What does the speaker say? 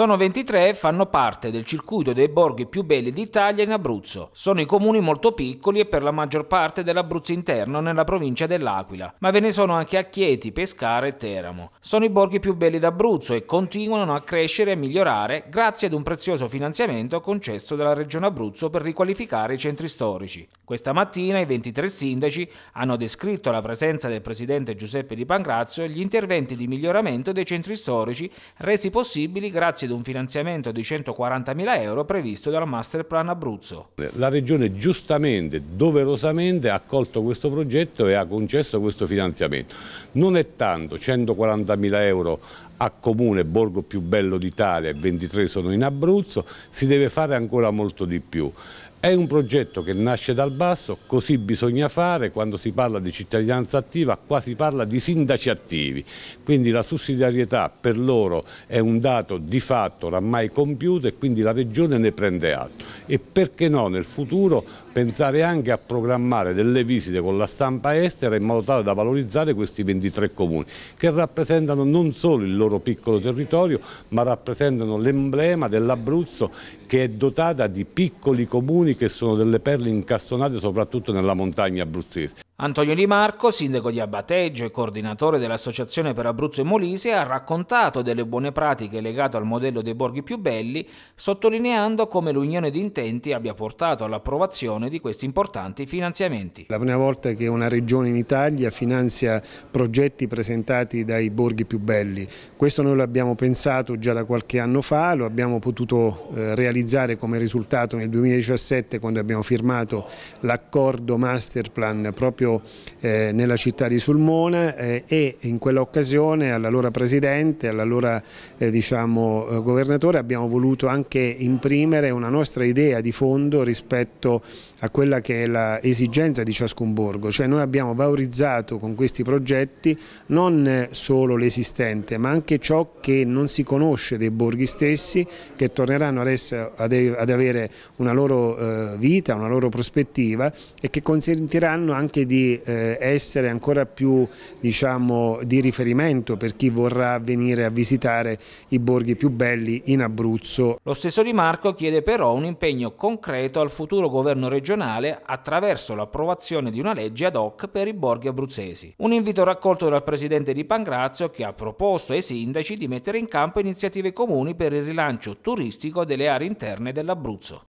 Sono 23 e fanno parte del circuito dei borghi più belli d'Italia in Abruzzo. Sono i comuni molto piccoli e per la maggior parte dell'Abruzzo interno nella provincia dell'Aquila, ma ve ne sono anche a Chieti, Pescara e Teramo. Sono i borghi più belli d'Abruzzo e continuano a crescere e migliorare grazie ad un prezioso finanziamento concesso dalla Regione Abruzzo per riqualificare i centri storici. Questa mattina i 23 sindaci hanno descritto la presenza del presidente Giuseppe Di Pancrazio gli interventi di miglioramento dei centri storici resi possibili grazie di un finanziamento di 140.000 euro previsto dal Master Plan Abruzzo. La Regione giustamente, doverosamente ha accolto questo progetto e ha concesso questo finanziamento. Non è tanto, 140.000 euro a Comune, borgo più bello d'Italia, 23 sono in Abruzzo, si deve fare ancora molto di più. È un progetto che nasce dal basso, così bisogna fare, quando si parla di cittadinanza attiva qua si parla di sindaci attivi, quindi la sussidiarietà per loro è un dato di fatto oramai compiuto e quindi la Regione ne prende atto e perché no nel futuro pensare anche a programmare delle visite con la stampa estera in modo tale da valorizzare questi 23 comuni che rappresentano non solo il loro piccolo territorio ma rappresentano l'emblema dell'Abruzzo che è dotata di piccoli comuni che sono delle perle incastonate soprattutto nella montagna abruzzese. Antonio Di Marco, sindaco di Abateggio e coordinatore dell'Associazione per Abruzzo e Molise, ha raccontato delle buone pratiche legate al modello dei borghi più belli, sottolineando come l'unione di intenti abbia portato all'approvazione di questi importanti finanziamenti. La prima volta che una regione in Italia finanzia progetti presentati dai borghi più belli. Questo noi l'abbiamo pensato già da qualche anno fa, lo abbiamo potuto eh, realizzare come risultato nel 2017 quando abbiamo firmato l'accordo Masterplan proprio proprio eh, nella città di Sulmona eh, e in quell'occasione all'allora Presidente, all'allora eh, diciamo, eh, Governatore abbiamo voluto anche imprimere una nostra idea di fondo rispetto a quella che è l'esigenza di ciascun borgo, cioè noi abbiamo valorizzato con questi progetti non eh, solo l'esistente ma anche ciò che non si conosce dei borghi stessi che torneranno adesso ad avere una loro eh, vita, una loro prospettiva e che consentiranno anche di di eh, essere ancora più diciamo, di riferimento per chi vorrà venire a visitare i borghi più belli in Abruzzo. Lo stesso Di Marco chiede però un impegno concreto al futuro governo regionale attraverso l'approvazione di una legge ad hoc per i borghi abruzzesi. Un invito raccolto dal presidente di Pangrazio che ha proposto ai sindaci di mettere in campo iniziative comuni per il rilancio turistico delle aree interne dell'Abruzzo.